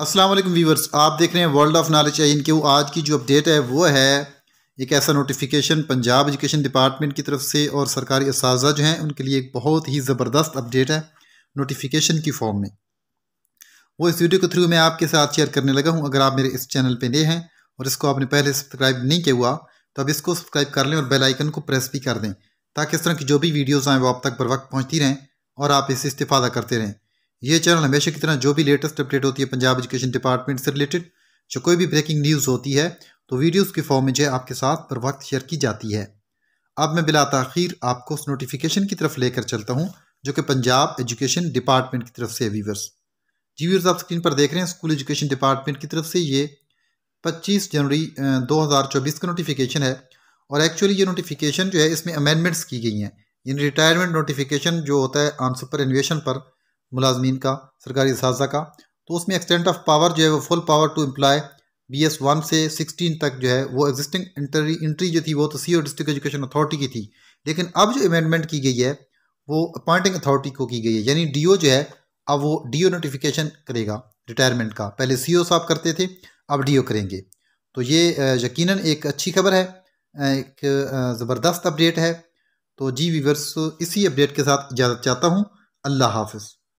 Aslam viewers आप देख रहे हैं वर्ल्ड ऑफ नॉलेज आई इनके आज की जो अपडेट है वो है एक ऐसा नोटिफिकेशन पंजाब एजुकेशन डिपार्टमेंट की तरफ से और सरकारी इस जो हैं उनके लिए एक बहुत ही ज़बरदस्त अपडेट है नोटिफिकेशन की फॉर्म में वो इस वीडियो के थ्रू मैं आपके साथ शेयर करने लगा हूँ अगर आप मेरे इस चैनल पर नए हैं और इसको आपने पहले सब्सक्राइब नहीं किया हुआ तो अब इसको सब्सक्राइब कर लें और बेलाइकन को प्रेस भी कर दें ताकि इस तरह की जो भी वीडियोज़ आएँ वो आप तक बर वक्त पहुँचती रहें और आप इससे इस्तेफादा करते रहें ये चैनल हमेशा की तरह जो भी लेटेस्ट अपडेट होती है पंजाब एजुकेशन डिपार्टमेंट से रिलेटेड जो कोई भी ब्रेकिंग न्यूज़ होती है तो वीडियोस के फॉर्म में जो है आपके साथ पर वक्त शेयर की जाती है अब मैं बिला तखिर आपको उस नोटिफिकेशन की तरफ लेकर चलता हूँ जो कि पंजाब एजुकेशन डिपार्टमेंट की तरफ से वीवर्स जी व्यूर्स आप स्क्रीन पर देख रहे हैं स्कूल एजुकेशन डिपार्टमेंट की तरफ से ये 25 जनवरी 2024 का नोटिफिकेशन है और एक्चुअली ये नोटिफिकेशन जो है इसमें अमेंडमेंट्स की गई हैं यानी रिटायरमेंट नोटिफिकेशन जो होता है आन सुपर एनवेशन पर मुलाजमीन का सरकारी इस का तो उसमें एक्सटेंट ऑफ पावर जो है वो full power to employ B S one से सिक्सटीन तक जो है वो एग्जिस्टिंग इंटरी इंट्री जो थी वो तो सी डिस्ट्रिक्ट एजुकेशन अथॉरिटी की थी लेकिन अब जो अमेंडमेंट की गई है वो अपॉइंटिंग अथॉरिटी को की गई है यानी डी जो है अब वो डी नोटिफिकेशन करेगा रिटायरमेंट का पहले सी साहब करते थे अब डी करेंगे तो ये यकीन एक अच्छी खबर है एक ज़बरदस्त अपडेट है तो जी वीवर्स इसी अपडेट के साथ इजाज़त चाहता हूँ अल्लाह हाफिज़